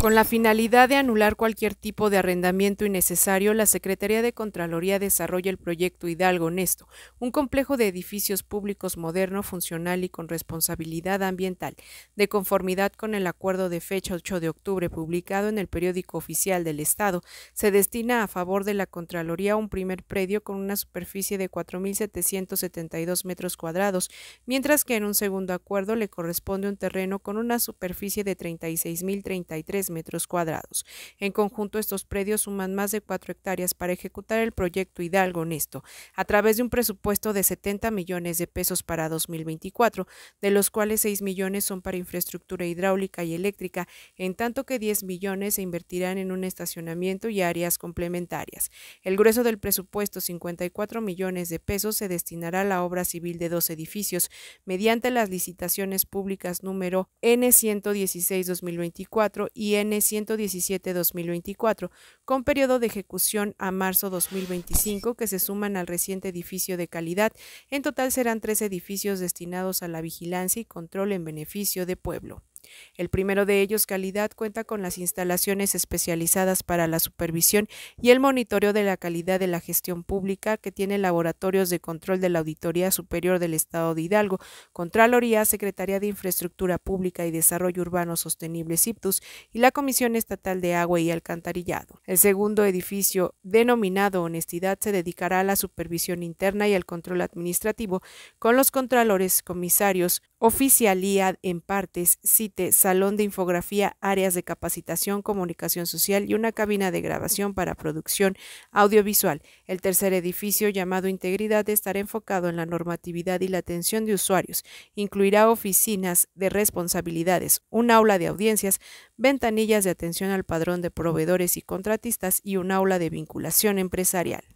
Con la finalidad de anular cualquier tipo de arrendamiento innecesario, la Secretaría de Contraloría desarrolla el proyecto Hidalgo Honesto, un complejo de edificios públicos moderno, funcional y con responsabilidad ambiental, de conformidad con el acuerdo de fecha 8 de octubre publicado en el periódico oficial del Estado. Se destina a favor de la Contraloría un primer predio con una superficie de 4.772 metros cuadrados, mientras que en un segundo acuerdo le corresponde un terreno con una superficie de 36.033 metros cuadrados. En conjunto, estos predios suman más de cuatro hectáreas para ejecutar el proyecto Hidalgo Honesto, a través de un presupuesto de 70 millones de pesos para 2024, de los cuales 6 millones son para infraestructura hidráulica y eléctrica, en tanto que 10 millones se invertirán en un estacionamiento y áreas complementarias. El grueso del presupuesto, 54 millones de pesos, se destinará a la obra civil de dos edificios mediante las licitaciones públicas número N116-2024 y n 117-2024, con periodo de ejecución a marzo 2025 que se suman al reciente edificio de calidad. En total serán tres edificios destinados a la vigilancia y control en beneficio de pueblo. El primero de ellos, calidad, cuenta con las instalaciones especializadas para la supervisión y el monitoreo de la calidad de la gestión pública que tiene laboratorios de control de la Auditoría Superior del Estado de Hidalgo, Contraloría, Secretaría de Infraestructura Pública y Desarrollo Urbano Sostenible CIPTUS y la Comisión Estatal de Agua y Alcantarillado. El segundo edificio, denominado Honestidad, se dedicará a la supervisión interna y al control administrativo con los contralores, comisarios, oficialía en partes, CIT salón de infografía, áreas de capacitación, comunicación social y una cabina de grabación para producción audiovisual. El tercer edificio, llamado Integridad, estará enfocado en la normatividad y la atención de usuarios. Incluirá oficinas de responsabilidades, un aula de audiencias, ventanillas de atención al padrón de proveedores y contratistas y un aula de vinculación empresarial.